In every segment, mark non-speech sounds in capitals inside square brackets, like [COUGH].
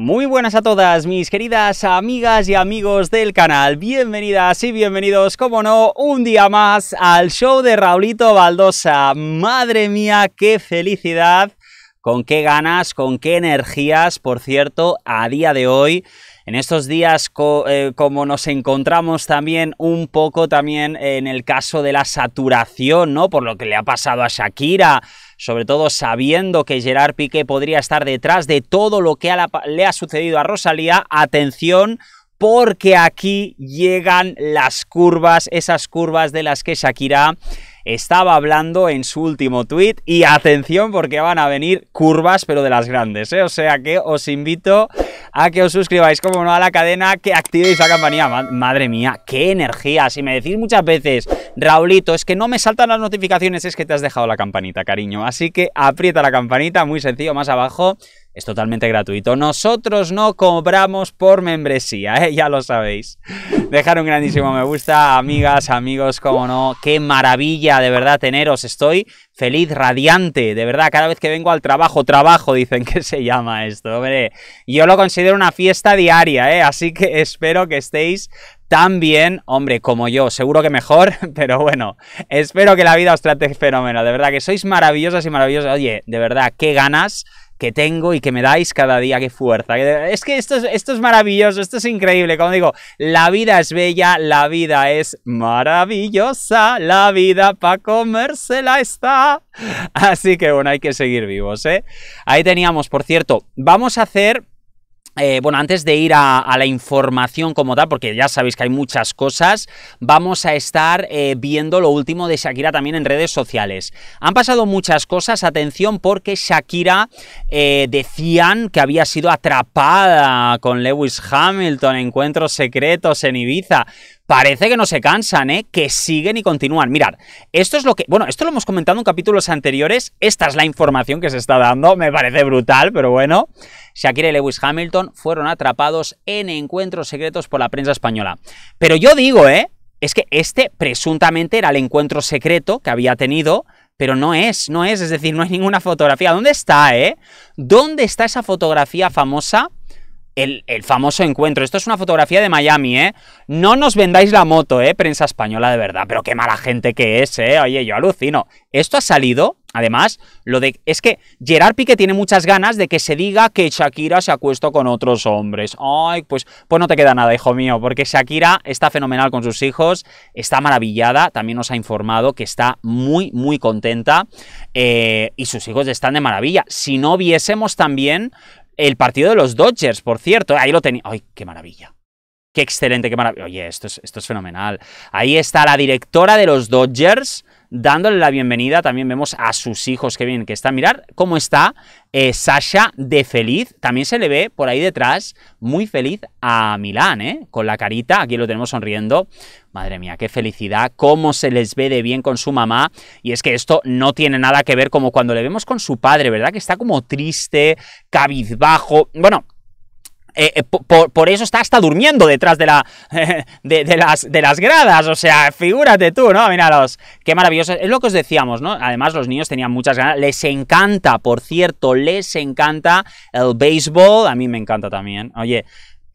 Muy buenas a todas mis queridas amigas y amigos del canal, bienvenidas y bienvenidos, como no, un día más al show de Raulito Baldosa. Madre mía, qué felicidad con qué ganas, con qué energías, por cierto, a día de hoy. En estos días, eh, como nos encontramos también un poco también en el caso de la saturación, ¿no? Por lo que le ha pasado a Shakira, sobre todo sabiendo que Gerard Piqué podría estar detrás de todo lo que le ha sucedido a Rosalía, atención, porque aquí llegan las curvas, esas curvas de las que Shakira estaba hablando en su último tweet y atención porque van a venir curvas pero de las grandes, ¿eh? o sea que os invito a que os suscribáis como no a la cadena, que activéis la campanita. madre mía, qué energía, si me decís muchas veces, Raulito, es que no me saltan las notificaciones, es que te has dejado la campanita, cariño, así que aprieta la campanita, muy sencillo, más abajo, es totalmente gratuito. Nosotros no cobramos por membresía, ¿eh? ya lo sabéis. Dejar un grandísimo me gusta, amigas, amigos, como no. Qué maravilla de verdad teneros. Estoy feliz, radiante, de verdad. Cada vez que vengo al trabajo, trabajo, dicen que se llama esto. Hombre, yo lo considero una fiesta diaria, ¿eh? Así que espero que estéis tan bien, hombre, como yo, seguro que mejor, [LAUGHS] pero bueno, espero que la vida os trate fenómeno, de verdad que sois maravillosas y maravillosas. Oye, de verdad, qué ganas que tengo y que me dais cada día. ¡Qué fuerza! Es que esto es, esto es maravilloso, esto es increíble. Como digo, la vida es bella, la vida es maravillosa, la vida para comérsela está. Así que bueno, hay que seguir vivos, ¿eh? Ahí teníamos, por cierto, vamos a hacer eh, bueno, antes de ir a, la información como tal, porque ya sabéis que hay muchas cosas, vamos a estar eh, viendo lo último de Shakira también en redes sociales. Han pasado muchas cosas, atención, porque Shakira eh, decían que había sido atrapada con Lewis Hamilton, encuentros secretos en Ibiza parece que no se cansan, ¿eh? que siguen y continúan. Mirad, esto es lo que. Bueno, esto lo hemos comentado en capítulos anteriores. Esta es la información que se está dando. Me parece brutal, pero bueno. Shakira y Lewis Hamilton fueron atrapados en encuentros secretos por la prensa española. Pero yo digo, ¿eh? Es que este presuntamente era el encuentro secreto que había tenido pero no es, no es, es decir, no hay ninguna fotografía. ¿Dónde está, eh? ¿Dónde está esa fotografía famosa el, famoso encuentro. Esto es una fotografía de Miami, ¿eh? No nos vendáis la moto, ¿eh? Prensa española de verdad, pero qué mala gente que es, ¿eh? Oye, yo alucino. Esto ha salido, además, lo de... Es que Gerard Piqué tiene muchas ganas de que se diga que Shakira se ha acuesto con otros hombres. Ay, pues, pues no te queda nada, hijo mío, porque Shakira está fenomenal con sus hijos, está maravillada, también nos ha informado que está muy, muy contenta eh, y sus hijos están de maravilla. Si no viésemos también el partido de los Dodgers, por cierto. Ahí lo tenía. ¡Ay, qué maravilla! ¡Qué excelente, qué maravilla! Oye, esto es, esto es fenomenal. Ahí está la directora de los Dodgers dándole la bienvenida. También vemos a sus hijos, que bien que está. Mirar cómo está eh, Sasha de feliz. También se le ve por ahí detrás muy feliz a Milán, ¿eh? Con la carita, aquí lo tenemos sonriendo. Madre mía, qué felicidad, cómo se les ve de bien con su mamá. Y es que esto no tiene nada que ver como cuando le vemos con su padre, ¿verdad? Que está como triste, cabizbajo. Bueno, eh, eh, por, eso está hasta durmiendo detrás de, la, [LAUGHS] de, las, de las gradas. O sea, figúrate tú, ¿no? Míralos. Qué maravilloso. Es lo que os decíamos, ¿no? Además, los niños tenían muchas ganas. Les encanta, por cierto, les encanta el béisbol. A mí me encanta también. Oye,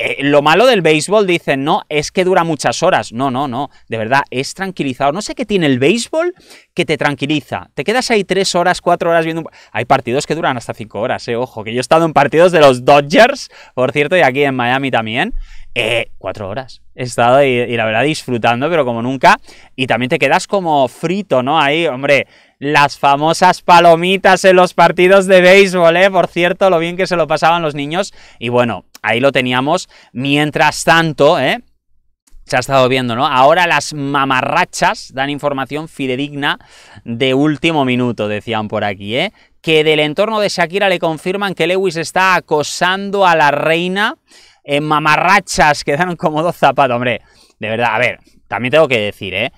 eh, lo malo del béisbol, dicen, no, es que dura muchas horas. No, no, no, de verdad, es tranquilizador. No sé qué tiene el béisbol que te tranquiliza. Te quedas ahí tres horas, cuatro horas viendo... Hay partidos que duran hasta cinco horas, eh, ojo, que yo he estado en partidos de los Dodgers, por cierto, y aquí en Miami también. Eh, cuatro horas. He estado y, la verdad disfrutando, pero como nunca. Y también te quedas como frito, ¿no? Ahí, hombre, las famosas palomitas en los partidos de béisbol, ¿eh? Por cierto, lo bien que se lo pasaban los niños. Y bueno, ahí lo teníamos. Mientras tanto, ¿eh? se ha estado viendo, ¿no? Ahora las mamarrachas dan información fidedigna de último minuto, decían por aquí, ¿eh? Que del entorno de Shakira le confirman que Lewis está acosando a la reina en mamarrachas Quedaron como dos zapatos. Hombre, de verdad, a ver, también tengo que decir, ¿eh?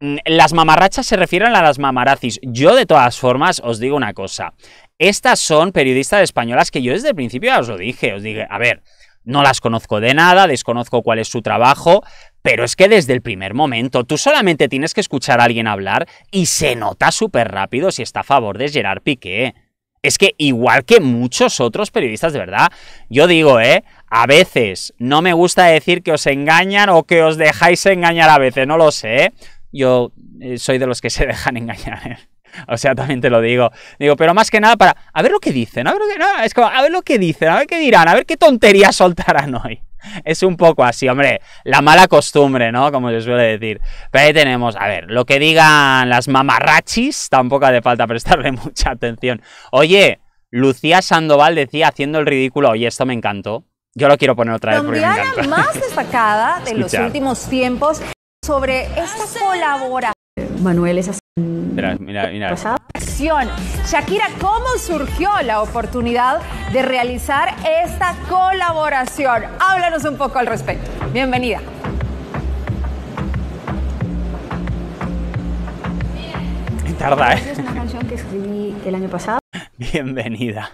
Mm, las mamarrachas se refieren a las mamarazis. Yo, de todas formas, os digo una cosa. Estas son periodistas españolas que yo desde el principio ya os lo dije, os dije, a ver, no las conozco de nada, desconozco cuál es su trabajo, pero es que desde el primer momento tú solamente tienes que escuchar a alguien hablar y se nota súper rápido si está a favor de Gerard Piqué. Es que igual que muchos otros periodistas, de verdad, yo digo, ¿eh? A veces no me gusta decir que os engañan o que os dejáis engañar a veces, no lo sé. ¿eh? Yo eh, soy de los que se dejan [LAUGHS] engañar. ¿eh? [LAUGHS] O sea, también te lo digo. Digo, pero más que nada para. A ver lo que dicen, a ver lo que. No, es a ver lo que dicen, a ver qué dirán, a ver qué tontería [LAUGHS] soltarán hoy. Es un poco así, hombre. La mala costumbre, ¿no? Como se suele decir. Pero ahí tenemos, a ver, lo que digan las mamarrachis, tampoco hace falta prestarle [LAUGHS] mucha atención. Oye, Lucía Sandoval decía haciendo el ridículo, oye, esto me encantó. Yo lo quiero poner otra vez. La me más destacada de los últimos tiempos sobre esta colaboración. Manuel es así. Mira, mira, mira. Shakira, ¿cómo surgió la oportunidad de realizar esta colaboración? Háblanos un poco al respecto. Bienvenida. Tarda, ¿eh? que escribí el año pasado. Bienvenida.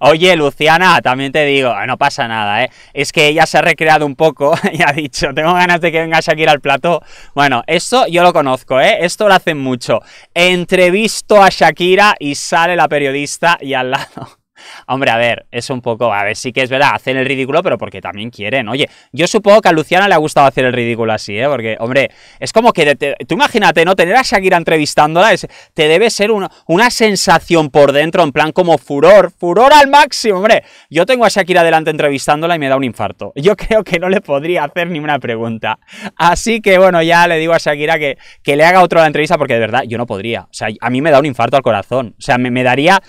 Oye, Luciana, también te digo, ah, no pasa nada, ¿eh? Es que ella se ha recreado un poco [LAUGHS] y ha dicho, tengo ganas de que venga Shakira al plató. Bueno, esto yo lo conozco, ¿eh? Esto lo hacen mucho. Entrevisto a Shakira y sale la periodista y al lado Hombre, a ver, es un poco, a ver, sí que es verdad, hacen el ridículo, pero porque también quieren. Oye, yo supongo que a Luciana le ha gustado hacer el ridículo así, ¿eh? Porque, hombre, es como que, tú imagínate, ¿no? Tener a Shakira entrevistándola, es, te debe ser una, una sensación por dentro, en plan como furor, furor al máximo, hombre. Yo tengo a Shakira delante entrevistándola y me da un infarto. Yo creo que no le podría hacer ni una pregunta. Así que, bueno, ya le digo a Shakira que, que le haga otra la entrevista porque de verdad yo no podría. O sea, a mí me da un infarto al corazón. O sea, me, me daría...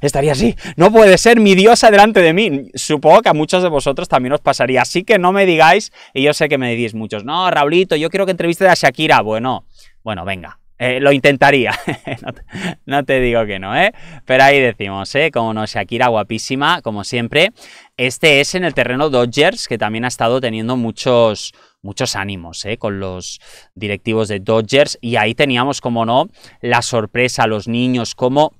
Estaría no puede ser mi diosa delante de mí. Supongo que a muchos de vosotros también os pasaría, así que no me digáis, y yo sé que me decís muchos, no, Raulito, yo quiero que entreviste a Shakira. Bueno, bueno, venga, eh, lo intentaría, [LAUGHS] no, te, digo que no, ¿eh? Pero ahí decimos, ¿eh? Como no, Shakira guapísima, como siempre. Este es en el terreno Dodgers, que también ha estado teniendo muchos, muchos ánimos, ¿eh? Con los directivos de Dodgers. Y ahí teníamos, como no, la sorpresa, los niños, como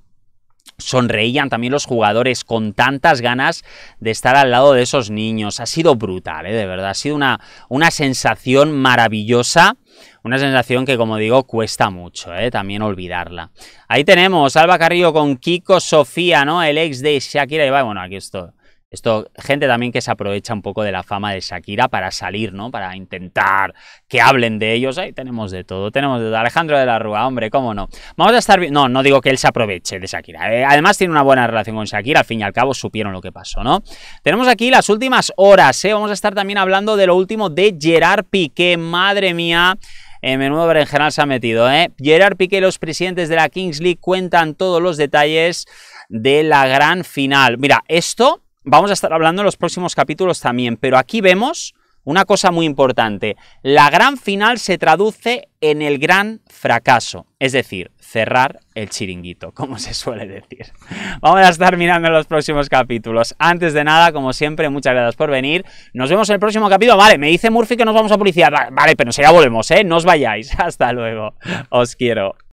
sonreían también los jugadores con tantas ganas de estar al lado de esos niños. Ha sido brutal, ¿eh? de verdad. Ha sido una, una sensación maravillosa. Una sensación que, como digo, cuesta mucho, ¿eh? también olvidarla. Ahí tenemos, Alba Carrillo con Kiko Sofía, ¿no? El ex de Shakira. bueno, aquí estoy. Esto, gente también que se aprovecha un poco de la fama de Shakira para salir, ¿no? Para intentar que hablen de ellos. Ahí tenemos de todo, tenemos de Alejandro de la Rúa, hombre, cómo no. Vamos a estar. No, no digo que él se aproveche de Shakira. Eh, además, tiene una buena relación con Shakira, al fin y al cabo supieron lo que pasó, ¿no? Tenemos aquí las últimas horas, ¿eh? Vamos a estar también hablando de lo último de Gerard Piqué, madre mía. Eh, menudo berenjenal se ha metido, ¿eh? Gerard Piqué, los presidentes de la Kings League cuentan todos los detalles de la gran final. Mira, esto vamos a estar hablando en los próximos capítulos también, pero aquí vemos una cosa muy importante. La gran final se traduce en el gran fracaso, es decir, cerrar el chiringuito, [LAUGHS] como se suele decir. Vamos a estar mirando en los próximos capítulos. Antes de nada, como siempre, muchas gracias por venir. Nos vemos en el próximo capítulo. Vale, me dice Murphy que nos vamos a policía, Vale, pero si ya volvemos, ¿eh? No os vayáis. [LAUGHS] Hasta luego. Os quiero.